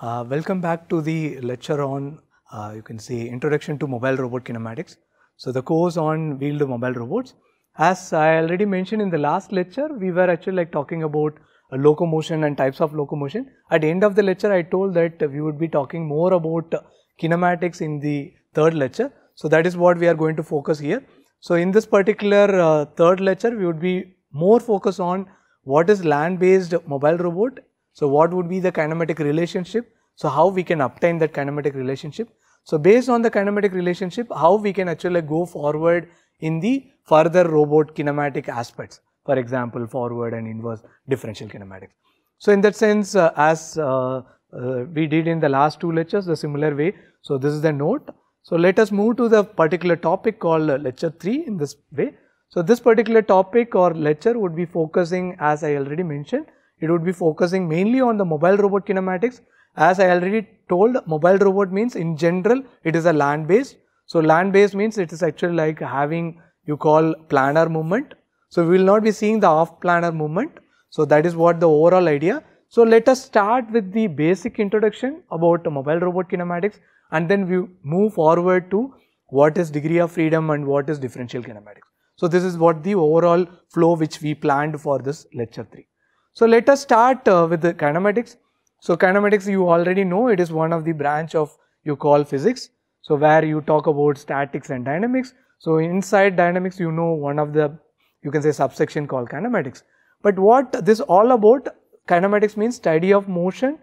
Uh, welcome back to the lecture on, uh, you can say, Introduction to Mobile Robot Kinematics. So, the course on wheeled mobile robots. As I already mentioned in the last lecture, we were actually like talking about uh, locomotion and types of locomotion. At the end of the lecture, I told that we would be talking more about kinematics in the third lecture. So, that is what we are going to focus here. So, in this particular uh, third lecture, we would be more focused on what is land based mobile robot so what would be the kinematic relationship? So how we can obtain that kinematic relationship? So based on the kinematic relationship, how we can actually go forward in the further robot kinematic aspects, for example, forward and inverse differential kinematics. So in that sense, uh, as uh, uh, we did in the last two lectures, the similar way. So this is the note. So let us move to the particular topic called uh, lecture 3 in this way. So this particular topic or lecture would be focusing as I already mentioned it would be focusing mainly on the mobile robot kinematics. As I already told, mobile robot means in general it is a land based. So, land based means it is actually like having you call planar movement. So, we will not be seeing the off planar movement. So, that is what the overall idea. So, let us start with the basic introduction about mobile robot kinematics and then we move forward to what is degree of freedom and what is differential kinematics. So, this is what the overall flow which we planned for this lecture 3. So let us start uh, with the kinematics. So kinematics you already know it is one of the branch of you call physics. So where you talk about statics and dynamics. So inside dynamics you know one of the you can say subsection called kinematics. But what this all about kinematics means study of motion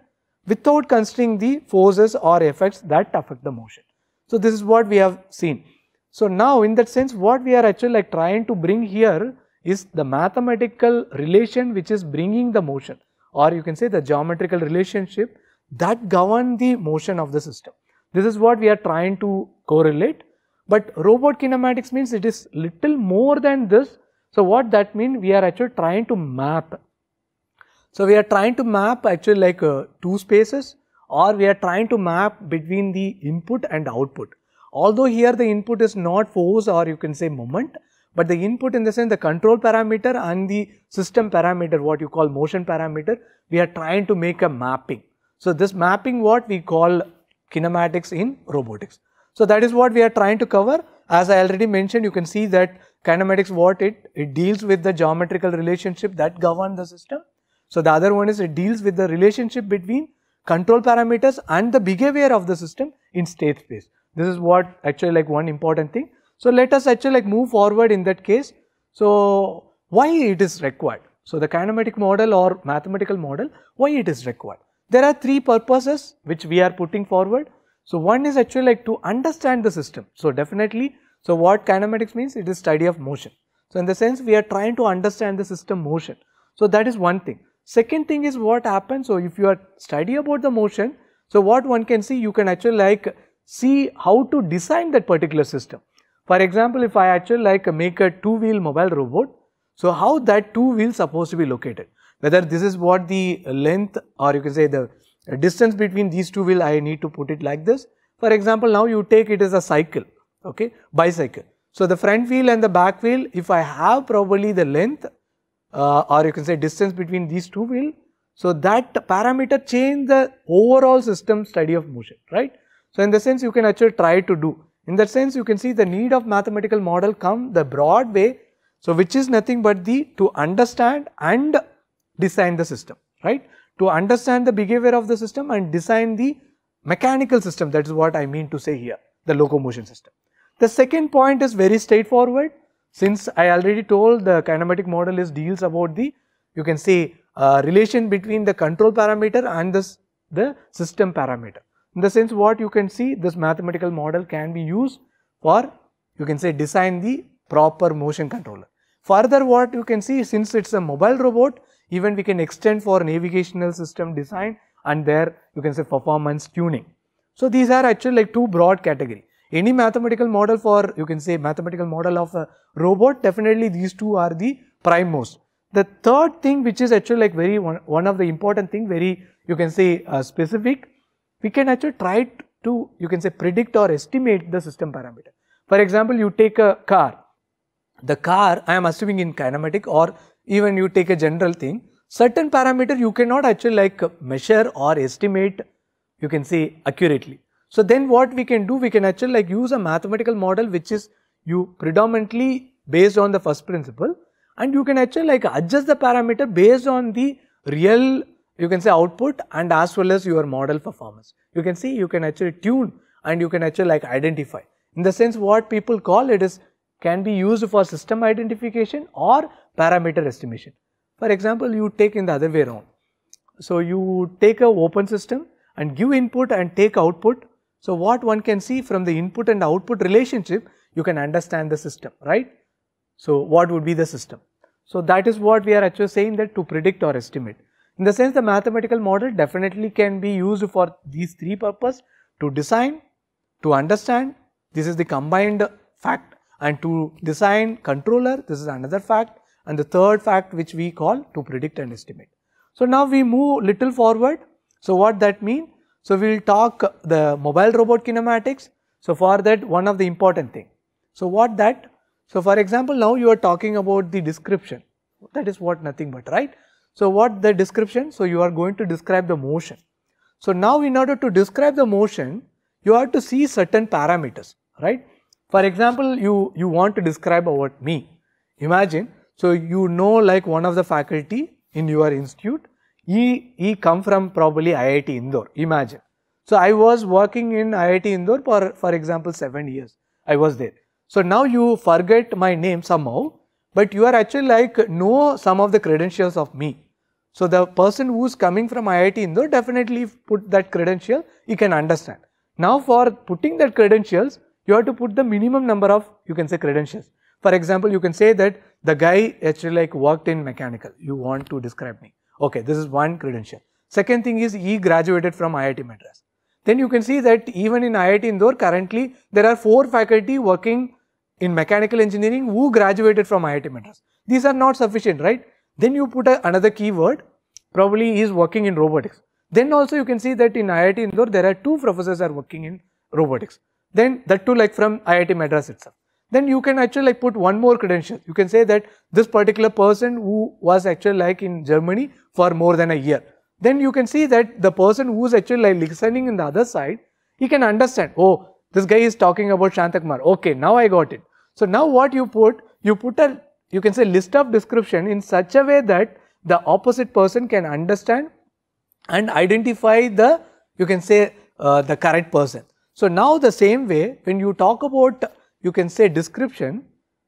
without considering the forces or effects that affect the motion. So this is what we have seen. So now in that sense what we are actually like trying to bring here is the mathematical relation which is bringing the motion or you can say the geometrical relationship that govern the motion of the system. This is what we are trying to correlate but robot kinematics means it is little more than this. So, what that means we are actually trying to map. So, we are trying to map actually like uh, two spaces or we are trying to map between the input and output. Although here the input is not force or you can say moment, but the input in the sense the control parameter and the system parameter what you call motion parameter we are trying to make a mapping. So, this mapping what we call kinematics in robotics. So, that is what we are trying to cover as I already mentioned you can see that kinematics what it, it deals with the geometrical relationship that govern the system. So, the other one is it deals with the relationship between control parameters and the behavior of the system in state space. This is what actually like one important thing so, let us actually like move forward in that case. So, why it is required? So, the kinematic model or mathematical model, why it is required? There are three purposes which we are putting forward. So, one is actually like to understand the system. So, definitely, so what kinematics means? It is study of motion. So, in the sense we are trying to understand the system motion. So, that is one thing. Second thing is what happens. So, if you are study about the motion, so what one can see, you can actually like see how to design that particular system. For example, if I actually like make a two-wheel mobile robot, so how that two wheel supposed to be located? Whether this is what the length or you can say the distance between these two wheel, I need to put it like this. For example, now you take it as a cycle, okay, bicycle. So the front wheel and the back wheel, if I have probably the length uh, or you can say distance between these two wheel, so that parameter change the overall system study of motion, right? So in the sense you can actually try to do. In that sense, you can see the need of mathematical model come the broad way, so which is nothing but the to understand and design the system, right? To understand the behavior of the system and design the mechanical system, that is what I mean to say here, the locomotion system. The second point is very straightforward, since I already told the kinematic model is deals about the, you can say, uh, relation between the control parameter and this, the system parameter. In the sense what you can see this mathematical model can be used for you can say design the proper motion controller. Further what you can see since it is a mobile robot even we can extend for navigational system design and there you can say performance tuning. So, these are actually like two broad category. Any mathematical model for you can say mathematical model of a robot definitely these two are the prime most. The third thing which is actually like very one, one of the important thing very you can say uh, specific we can actually try to, you can say, predict or estimate the system parameter. For example, you take a car. The car, I am assuming in kinematic or even you take a general thing, certain parameter you cannot actually like measure or estimate, you can say, accurately. So then what we can do, we can actually like use a mathematical model which is you predominantly based on the first principle and you can actually like adjust the parameter based on the real you can say output and as well as your model performance. You can see you can actually tune and you can actually like identify. In the sense what people call it is can be used for system identification or parameter estimation. For example, you take in the other way around. So, you take a open system and give input and take output. So, what one can see from the input and output relationship, you can understand the system, right. So, what would be the system? So, that is what we are actually saying that to predict or estimate. In the sense the mathematical model definitely can be used for these three purposes to design, to understand this is the combined fact and to design controller this is another fact and the third fact which we call to predict and estimate. So, now we move little forward. So, what that mean? So, we will talk the mobile robot kinematics. So, for that one of the important thing. So, what that? So, for example, now you are talking about the description that is what nothing but right. So, what the description? So, you are going to describe the motion. So, now in order to describe the motion, you have to see certain parameters, right? For example, you, you want to describe about me. Imagine, so you know like one of the faculty in your institute, he, he come from probably IIT Indore, imagine. So, I was working in IIT Indore for, for example, 7 years, I was there. So, now you forget my name somehow, but you are actually like know some of the credentials of me. So, the person who is coming from IIT Indore definitely put that credential, You can understand. Now, for putting that credentials, you have to put the minimum number of, you can say credentials. For example, you can say that the guy actually like worked in mechanical, you want to describe me. Okay, this is one credential. Second thing is he graduated from IIT Madras. Then you can see that even in IIT Indore currently there are four faculty working in mechanical engineering who graduated from IIT Madras. These are not sufficient, right? Then you put a, another keyword, probably is working in robotics. Then also you can see that in IIT Indore, there are two professors are working in robotics. Then that too like from IIT Madras itself. Then you can actually like put one more credential. You can say that this particular person who was actually like in Germany for more than a year. Then you can see that the person who is actually like listening in the other side, he can understand, oh, this guy is talking about Shantakumar. Okay, now I got it. So now what you put, you put a you can say list of description in such a way that the opposite person can understand and identify the you can say uh, the correct person. So, now the same way when you talk about you can say description.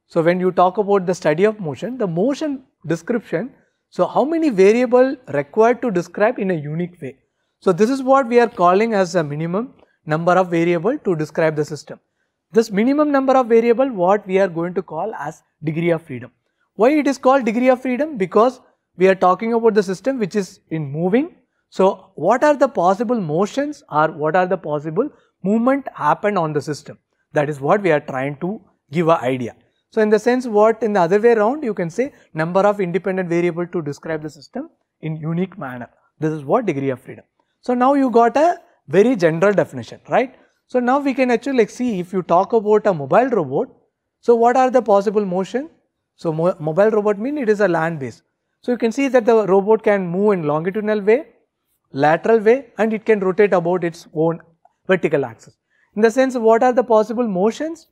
So, when you talk about the study of motion, the motion description. So, how many variable required to describe in a unique way. So, this is what we are calling as a minimum number of variable to describe the system this minimum number of variable what we are going to call as degree of freedom. Why it is called degree of freedom? Because we are talking about the system which is in moving. So, what are the possible motions or what are the possible movement happen on the system? That is what we are trying to give a idea. So, in the sense what in the other way around you can say number of independent variable to describe the system in unique manner. This is what degree of freedom. So, now you got a very general definition, right. So, now we can actually like see if you talk about a mobile robot, so what are the possible motion? So, mo mobile robot mean it is a land based. So, you can see that the robot can move in longitudinal way, lateral way and it can rotate about its own vertical axis. In the sense what are the possible motions?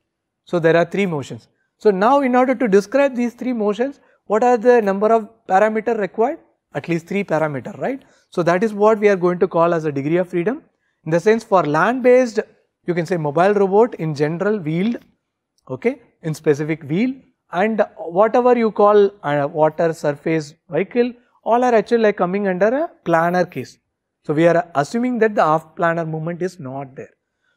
So, there are three motions. So, now in order to describe these three motions, what are the number of parameter required? At least three parameter, right? So, that is what we are going to call as a degree of freedom. In the sense for land based you can say mobile robot in general wheel, okay, in specific wheel and whatever you call a uh, water surface vehicle all are actually like coming under a planar case. So, we are assuming that the half planar movement is not there.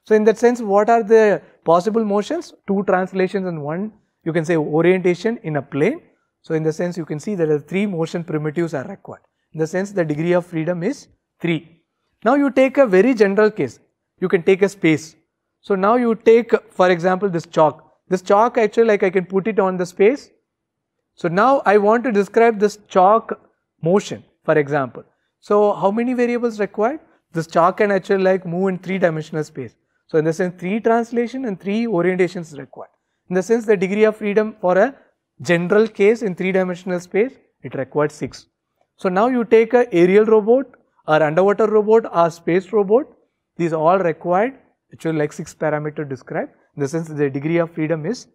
So, in that sense what are the possible motions? Two translations and one you can say orientation in a plane. So, in the sense you can see there are three motion primitives are required. In the sense the degree of freedom is 3. Now, you take a very general case. You can take a space. So now you take for example this chalk. This chalk actually like I can put it on the space. So now I want to describe this chalk motion for example. So how many variables required? This chalk can actually like move in three dimensional space. So in the sense three translation and three orientations required. In the sense the degree of freedom for a general case in three dimensional space it requires six. So now you take a aerial robot or underwater robot or space robot these all required which will like 6 parameter describe. in the sense the degree of freedom is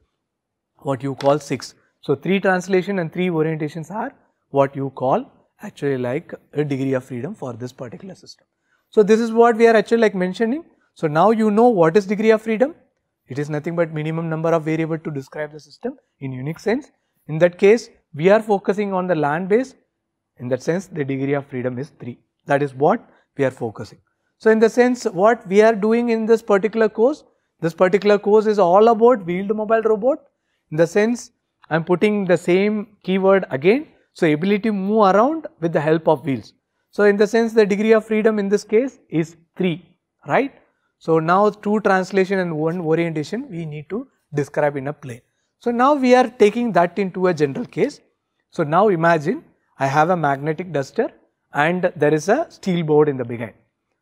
what you call 6. So, 3 translation and 3 orientations are what you call actually like a degree of freedom for this particular system. So, this is what we are actually like mentioning. So, now you know what is degree of freedom. It is nothing but minimum number of variable to describe the system in unique sense. In that case, we are focusing on the land base. In that sense, the degree of freedom is 3. That is what we are focusing. So, in the sense what we are doing in this particular course, this particular course is all about wheeled mobile robot. In the sense I am putting the same keyword again. So, ability to move around with the help of wheels. So, in the sense the degree of freedom in this case is 3, right. So, now two translation and one orientation we need to describe in a plane. So, now we are taking that into a general case. So, now imagine I have a magnetic duster and there is a steel board in the behind.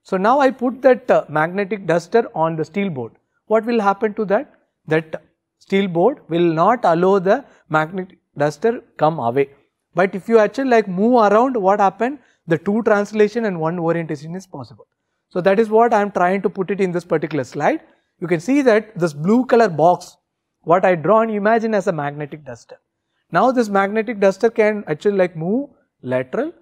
So now I put that uh, magnetic duster on the steel board. What will happen to that? That steel board will not allow the magnetic duster come away. But if you actually like move around what happened? The two translation and one orientation is possible. So that is what I am trying to put it in this particular slide. You can see that this blue color box what I drawn imagine as a magnetic duster. Now this magnetic duster can actually like move lateral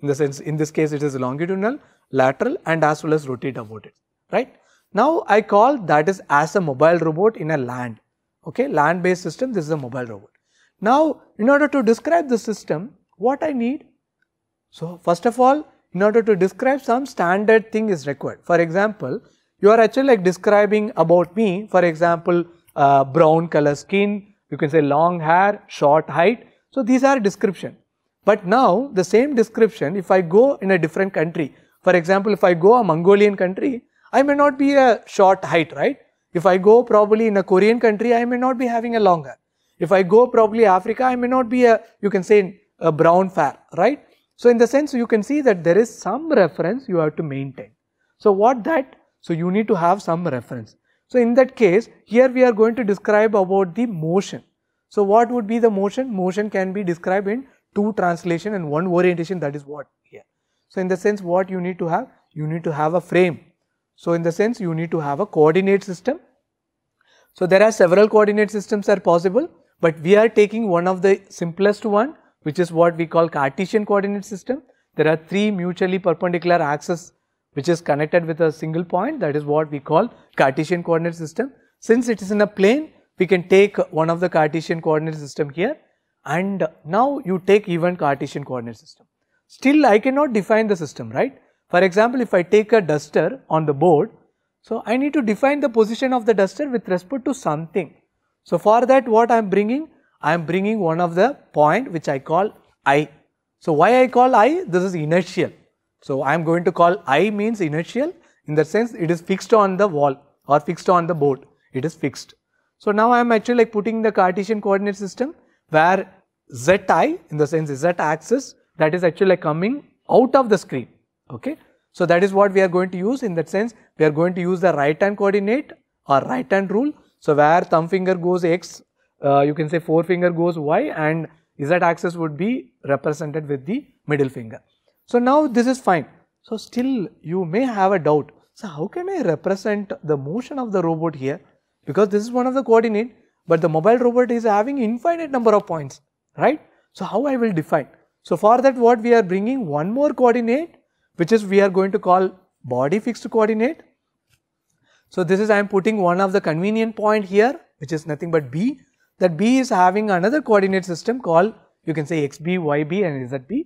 in the sense in this case it is longitudinal lateral and as well as rotate about it, right. Now I call that is as a mobile robot in a land, okay, land based system this is a mobile robot. Now in order to describe the system what I need? So first of all in order to describe some standard thing is required. For example, you are actually like describing about me for example uh, brown color skin, you can say long hair, short height. So these are description. But now the same description if I go in a different country for example, if I go a Mongolian country, I may not be a short height, right? If I go probably in a Korean country, I may not be having a longer. If I go probably Africa, I may not be a, you can say, a brown fair, right? So, in the sense you can see that there is some reference you have to maintain. So, what that? So, you need to have some reference. So, in that case, here we are going to describe about the motion. So, what would be the motion? Motion can be described in two translation and one orientation that is what here. So, in the sense what you need to have? You need to have a frame. So, in the sense you need to have a coordinate system. So, there are several coordinate systems are possible, but we are taking one of the simplest one which is what we call Cartesian coordinate system. There are three mutually perpendicular axes which is connected with a single point that is what we call Cartesian coordinate system. Since it is in a plane, we can take one of the Cartesian coordinate system here and now you take even Cartesian coordinate system. Still I cannot define the system, right? For example, if I take a duster on the board, so I need to define the position of the duster with respect to something. So for that what I am bringing? I am bringing one of the point which I call I. So why I call I? This is inertial. So I am going to call I means inertial in the sense it is fixed on the wall or fixed on the board. It is fixed. So now I am actually like putting the Cartesian coordinate system where zi in the sense z axis that is actually coming out of the screen. Okay. So, that is what we are going to use in that sense we are going to use the right hand coordinate or right hand rule. So, where thumb finger goes x uh, you can say forefinger goes y and z axis would be represented with the middle finger. So, now this is fine. So, still you may have a doubt. So, how can I represent the motion of the robot here because this is one of the coordinate but the mobile robot is having infinite number of points right. So, how I will define so, for that what we are bringing one more coordinate which is we are going to call body fixed coordinate. So, this is I am putting one of the convenient point here which is nothing but B that B is having another coordinate system called you can say xb, yb and zb.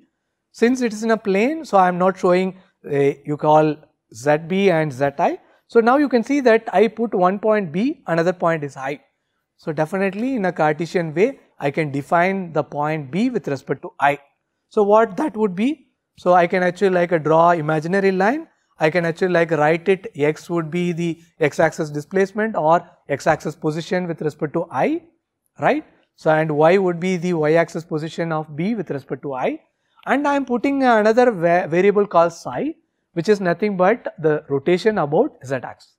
Since it is in a plane, so I am not showing uh, you call zb and zi. So, now you can see that I put one point B, another point is i. So, definitely in a Cartesian way, I can define the point B with respect to i. So what that would be? So I can actually like a draw imaginary line. I can actually like write it x would be the x-axis displacement or x-axis position with respect to i, right? So and y would be the y-axis position of b with respect to i and I am putting another va variable called psi which is nothing but the rotation about z axis.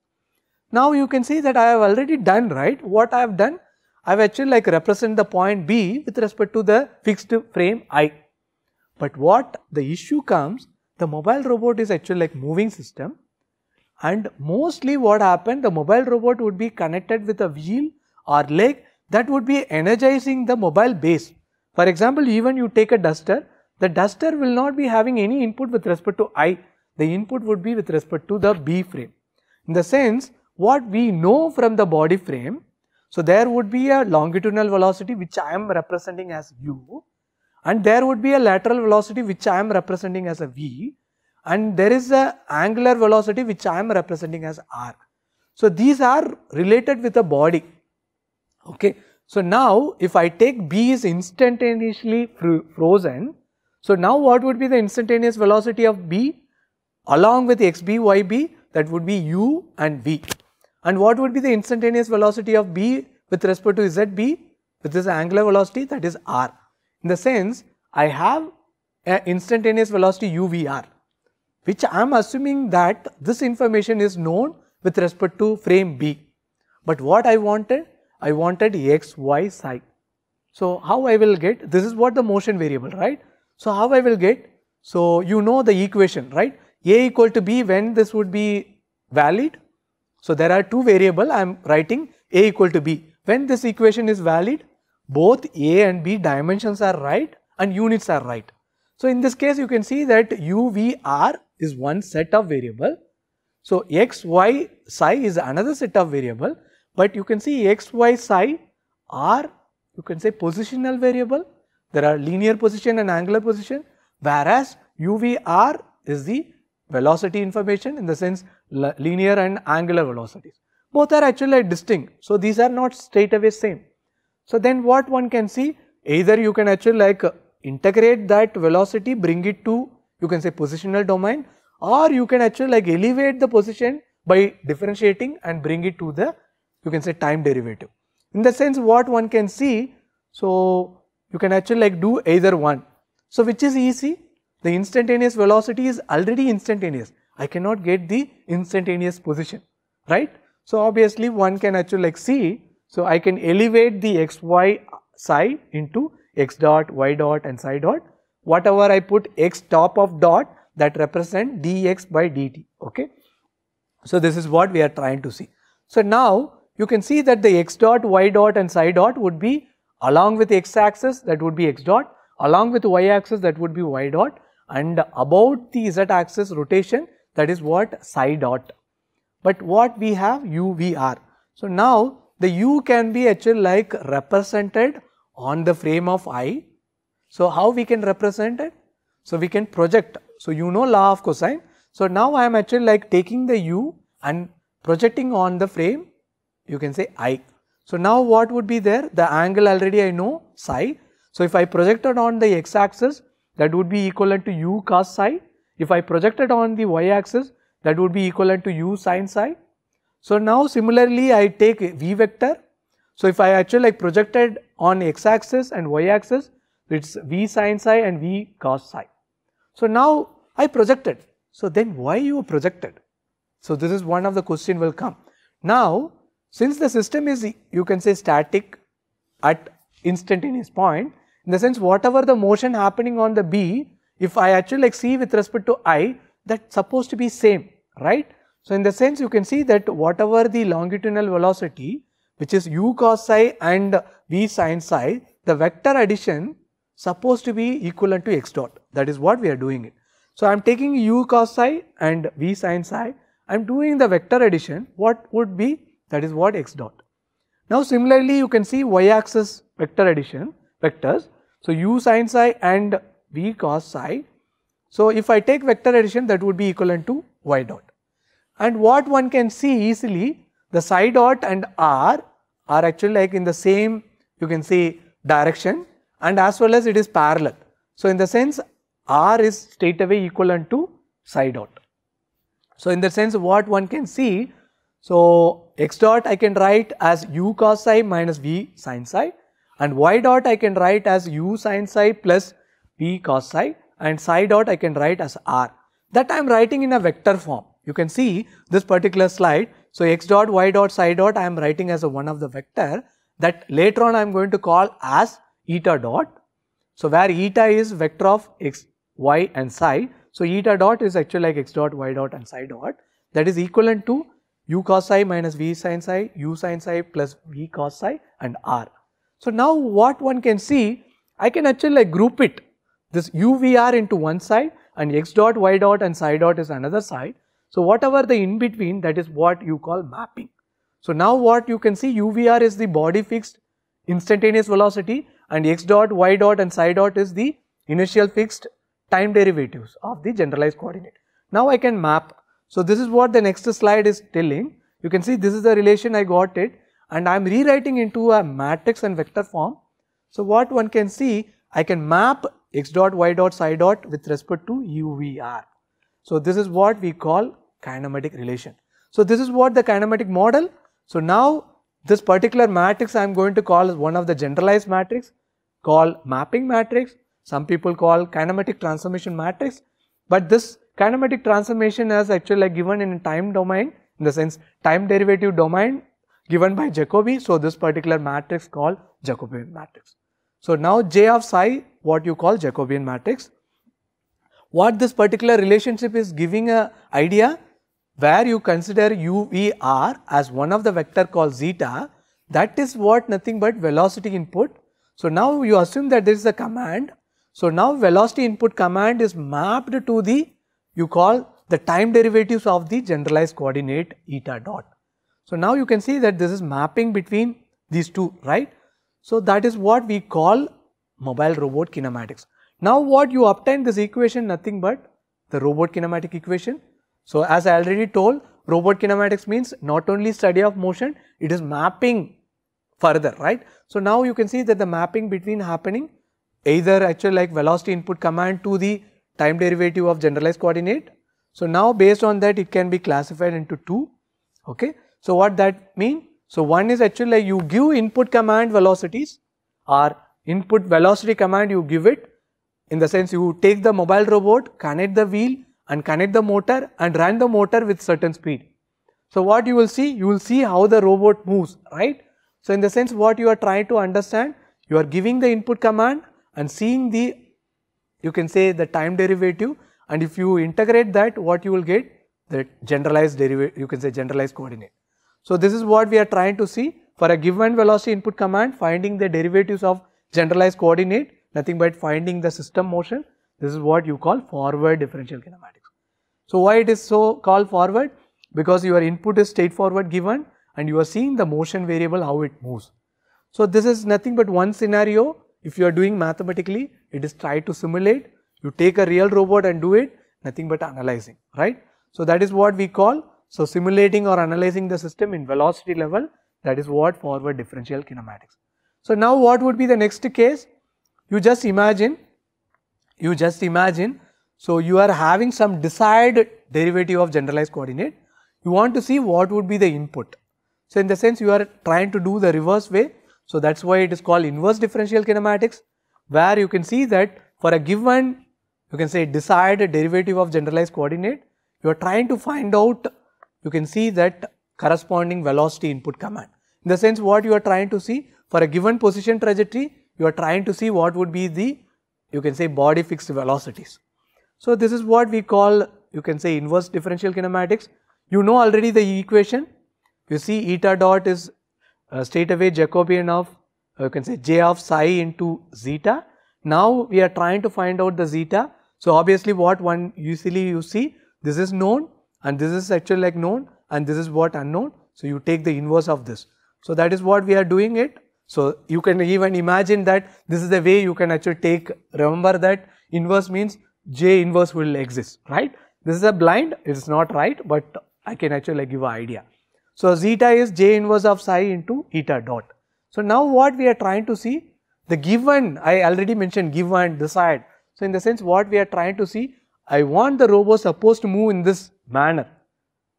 Now you can see that I have already done right what I have done I have actually like represent the point B with respect to the fixed frame I but what the issue comes, the mobile robot is actually like moving system and mostly what happened, the mobile robot would be connected with a wheel or leg that would be energizing the mobile base. For example, even you take a duster, the duster will not be having any input with respect to I, the input would be with respect to the B frame. In the sense, what we know from the body frame, so there would be a longitudinal velocity which I am representing as u and there would be a lateral velocity which I am representing as a v and there is a angular velocity which I am representing as r. So, these are related with the body. Okay. So, now if I take b is instantaneously frozen, so now what would be the instantaneous velocity of b along with xb, yb that would be u and v and what would be the instantaneous velocity of b with respect to zb with this angular velocity that is r in the sense I have an instantaneous velocity uvr which I am assuming that this information is known with respect to frame B. But what I wanted? I wanted x, y, psi. So, how I will get? This is what the motion variable, right? So, how I will get? So, you know the equation, right? A equal to B when this would be valid. So, there are two variable I am writing A equal to B. When this equation is valid, both A and B dimensions are right and units are right. So, in this case you can see that u, v, r is one set of variable. So, x, y, psi is another set of variable, but you can see x, y, psi are you can say positional variable. There are linear position and angular position whereas u, v, r is the velocity information in the sense linear and angular velocities. Both are actually distinct. So, these are not straight away same. So, then what one can see either you can actually like uh, integrate that velocity bring it to you can say positional domain or you can actually like elevate the position by differentiating and bring it to the you can say time derivative. In the sense what one can see so you can actually like do either one. So, which is easy the instantaneous velocity is already instantaneous I cannot get the instantaneous position right. So, obviously one can actually like see so, I can elevate the xy psi into x dot, y dot and psi dot. Whatever I put x top of dot that represent dx by dt. Okay. So, this is what we are trying to see. So, now you can see that the x dot, y dot and psi dot would be along with x axis that would be x dot, along with y axis that would be y dot and about the z axis rotation that is what psi dot. But what we have u, v, r. So, now the U can be actually like represented on the frame of I. So, how we can represent it? So, we can project. So, you know law of cosine. So, now I am actually like taking the U and projecting on the frame you can say I. So, now what would be there? The angle already I know psi. So, if I projected on the x axis that would be equivalent to u cos psi. If I projected on the y axis that would be equivalent to u sin psi. So now similarly I take v vector. So if I actually like projected on x axis and y axis, it's v sine psi and v cos psi. So now I projected. So then why you projected? So this is one of the question will come. Now since the system is you can say static at instantaneous point, in the sense whatever the motion happening on the B, if I actually like see with respect to I, that supposed to be same, right? So, in the sense you can see that whatever the longitudinal velocity which is u cos psi and v sin psi, the vector addition supposed to be equivalent to x dot that is what we are doing it. So, I am taking u cos psi and v sin psi, I am doing the vector addition what would be that is what x dot. Now, similarly you can see y axis vector addition vectors. So, u sin psi and v cos psi. So, if I take vector addition that would be equivalent to y dot and what one can see easily the psi dot and r are actually like in the same you can say direction and as well as it is parallel. So, in the sense r is straight away equivalent to psi dot. So, in the sense what one can see so, x dot I can write as u cos psi minus v sin psi and y dot I can write as u sin psi plus v cos psi and psi dot I can write as r. That I am writing in a vector form. You can see this particular slide. So, x dot, y dot, psi dot I am writing as a one of the vector that later on I am going to call as eta dot. So, where eta is vector of x, y and psi. So, eta dot is actually like x dot, y dot and psi dot that is equivalent to u cos psi minus v sin psi, u sin psi plus v cos psi and r. So, now what one can see, I can actually like group it this uvr into one side and x dot, y dot and psi dot is another side. So whatever the in between that is what you call mapping. So now what you can see UVR is the body fixed instantaneous velocity and x dot, y dot and psi dot is the initial fixed time derivatives of the generalized coordinate. Now I can map. So this is what the next slide is telling. You can see this is the relation I got it and I am rewriting into a matrix and vector form. So what one can see I can map x dot, y dot, psi dot with respect to UVR. So this is what we call kinematic relation. So, this is what the kinematic model. So, now this particular matrix I am going to call as one of the generalized matrix called mapping matrix. Some people call kinematic transformation matrix, but this kinematic transformation is actually like given in time domain in the sense time derivative domain given by Jacobi. So, this particular matrix called Jacobian matrix. So, now J of psi what you call Jacobian matrix. What this particular relationship is giving a idea where you consider uvr as one of the vector called zeta that is what nothing but velocity input. So, now you assume that this is a command. So, now velocity input command is mapped to the you call the time derivatives of the generalized coordinate eta dot. So, now you can see that this is mapping between these two right. So, that is what we call mobile robot kinematics. Now, what you obtain this equation nothing but the robot kinematic equation so, as I already told robot kinematics means not only study of motion, it is mapping further right. So, now you can see that the mapping between happening either actually like velocity input command to the time derivative of generalized coordinate. So, now based on that it can be classified into two okay. So, what that mean? So, one is actually like you give input command velocities or input velocity command you give it in the sense you take the mobile robot, connect the wheel and connect the motor and run the motor with certain speed. So what you will see, you will see how the robot moves, right? So in the sense what you are trying to understand, you are giving the input command and seeing the, you can say the time derivative and if you integrate that what you will get the generalized derivative, you can say generalized coordinate. So this is what we are trying to see for a given velocity input command finding the derivatives of generalized coordinate nothing but finding the system motion this is what you call forward differential kinematics. So, why it is so called forward? Because your input is straightforward given and you are seeing the motion variable how it moves. So, this is nothing but one scenario if you are doing mathematically it is try to simulate you take a real robot and do it nothing but analyzing right. So, that is what we call so simulating or analyzing the system in velocity level that is what forward differential kinematics. So, now what would be the next case you just imagine you just imagine so you are having some desired derivative of generalized coordinate you want to see what would be the input so in the sense you are trying to do the reverse way so that's why it is called inverse differential kinematics where you can see that for a given you can say desired derivative of generalized coordinate you are trying to find out you can see that corresponding velocity input command in the sense what you are trying to see for a given position trajectory you are trying to see what would be the you can say body fixed velocities. So, this is what we call you can say inverse differential kinematics. You know already the equation, you see eta dot is uh, straight away Jacobian of uh, you can say j of psi into zeta. Now, we are trying to find out the zeta. So, obviously what one usually you see this is known and this is actually like known and this is what unknown. So, you take the inverse of this. So, that is what we are doing it so, you can even imagine that this is the way you can actually take remember that inverse means J inverse will exist right. This is a blind it is not right, but I can actually give an idea. So, zeta is J inverse of psi into eta dot. So, now what we are trying to see the given I already mentioned given desired. So, in the sense what we are trying to see I want the robot supposed to move in this manner.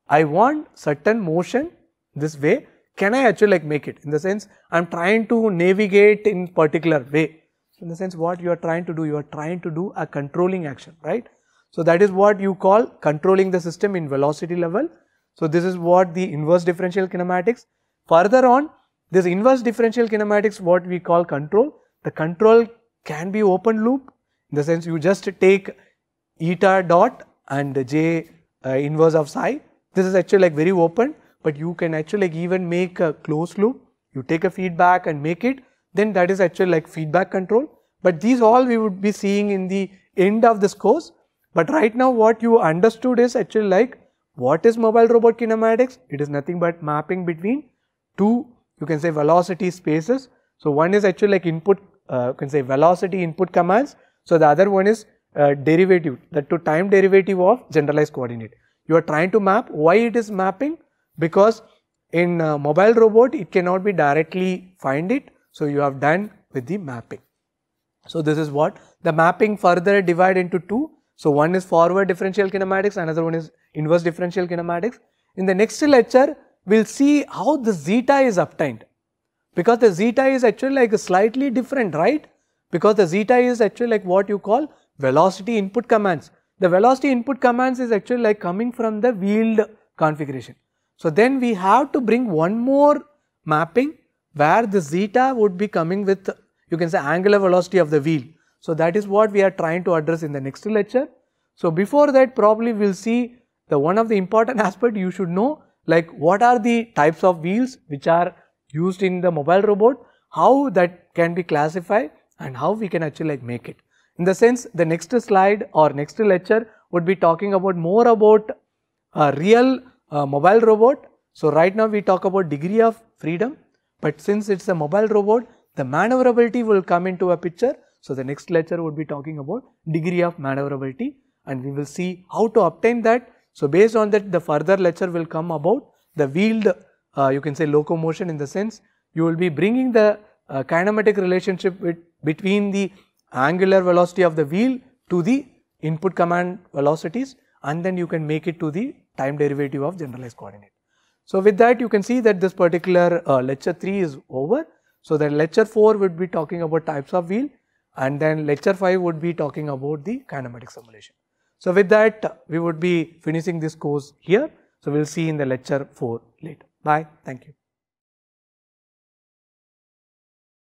I want certain motion this way can I actually like make it in the sense I am trying to navigate in particular way in the sense what you are trying to do you are trying to do a controlling action right. So, that is what you call controlling the system in velocity level. So, this is what the inverse differential kinematics further on this inverse differential kinematics what we call control the control can be open loop in the sense you just take eta dot and j uh, inverse of psi this is actually like very open but you can actually like even make a closed loop, you take a feedback and make it, then that is actually like feedback control. But these all we would be seeing in the end of this course. But right now what you understood is actually like what is mobile robot kinematics? It is nothing but mapping between two you can say velocity spaces. So one is actually like input uh, you can say velocity input commands. So the other one is uh, derivative that to time derivative of generalized coordinate. You are trying to map why it is mapping because in mobile robot it cannot be directly find it. So, you have done with the mapping. So, this is what the mapping further divide into two. So, one is forward differential kinematics another one is inverse differential kinematics. In the next lecture we will see how the zeta is obtained because the zeta is actually like slightly different right because the zeta is actually like what you call velocity input commands. The velocity input commands is actually like coming from the wheeled configuration. So, then we have to bring one more mapping where the zeta would be coming with you can say angular velocity of the wheel. So, that is what we are trying to address in the next lecture. So, before that probably we will see the one of the important aspect you should know like what are the types of wheels which are used in the mobile robot, how that can be classified and how we can actually like make it. In the sense the next slide or next lecture would be talking about more about uh, real a mobile robot. So, right now we talk about degree of freedom, but since it is a mobile robot the maneuverability will come into a picture. So, the next lecture would be talking about degree of maneuverability and we will see how to obtain that. So, based on that the further lecture will come about the wheeled uh, you can say locomotion in the sense you will be bringing the uh, kinematic relationship with, between the angular velocity of the wheel to the input command velocities and then you can make it to the time derivative of generalized coordinate. So with that you can see that this particular uh, lecture 3 is over. So then lecture 4 would be talking about types of wheel and then lecture 5 would be talking about the kinematic simulation. So with that we would be finishing this course here. So we'll see in the lecture 4 later. Bye. Thank you.